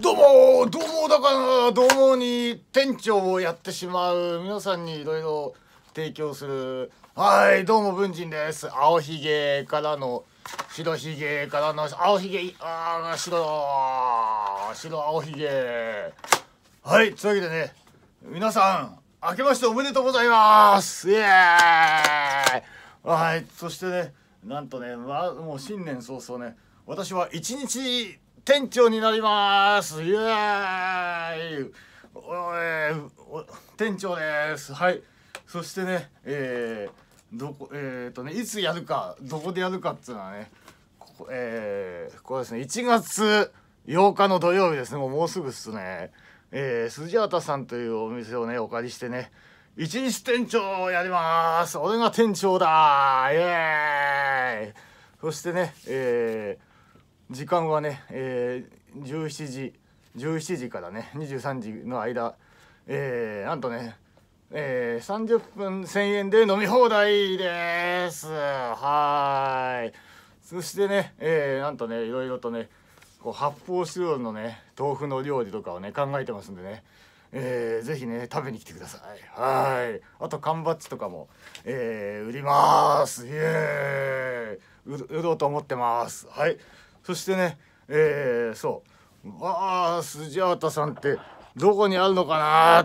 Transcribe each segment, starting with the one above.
どうもどうもだからどうもに店長をやってしまう皆さんにいろいろ提供するはいどうも文人です青ひげからの白ひげからの青ひげああ白白青ひげはいというわけでね皆さん明けましておめでとうございますイエーイはいそしてねなんとね、まあ、もう新年早々ね私は一日店長になりますイエーイ店長ですはいそしてねえー、どこえっ、ー、とねいつやるかどこでやるかっつうのはねここえー、これですね1月8日の土曜日ですねもうもうすぐっすねえー、筋畑さんというお店をねお借りしてね一日店長をやります俺が店長だイエーイそしてねえー時間はね、えー、17時17時からね23時の間、えー、なんとね、えー、30分1000円で飲み放題ですはいそしてね、えー、なんとねいろいろとねこう発泡スチロールのね豆腐の料理とかをね考えてますんでねえー、ぜひね食べに来てくださいはいあと缶バッジとかも、えー、売りますイエーイ売ろうと思ってますはいそしてねえー、そうわあ筋タさんってどこにあるのかな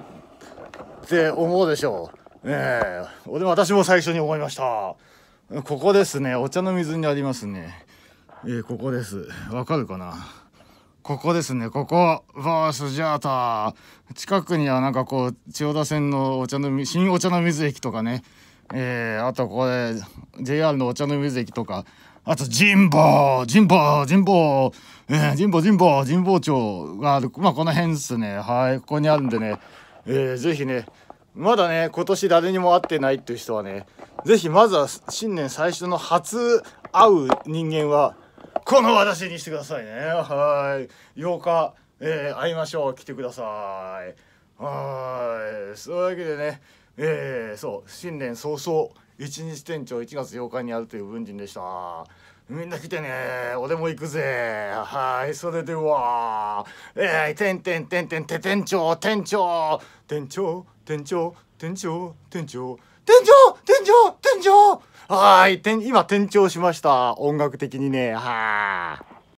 って思うでしょうねえ私も最初に思いましたここですねお茶の水にありますねえー、ここですわかるかなここですねここバースジャータ近くにはなんかこう千代田線のお茶の新お茶の水駅とかねえー、あとこれ JR のお茶の水駅とかあと、神保、神保、神保、えー、神保、神保、神保町がある。まあ、この辺ですね。はい、ここにあるんでね、えー、ぜひね、まだね、今年誰にも会ってないっていう人はね、ぜひまずは新年最初の初会う人間は、この私にしてくださいね。はい。8日、えー、会いましょう。来てください。はい。そういうわけでね、えー、そう、新年早々、一日店長1月8日にあるという文人でしたみんな来てね俺も行くぜはいそれではえー、てんてんてんてんて店長店長店長店長店長店長店長店長店長はい今店長しました音楽的にねはあ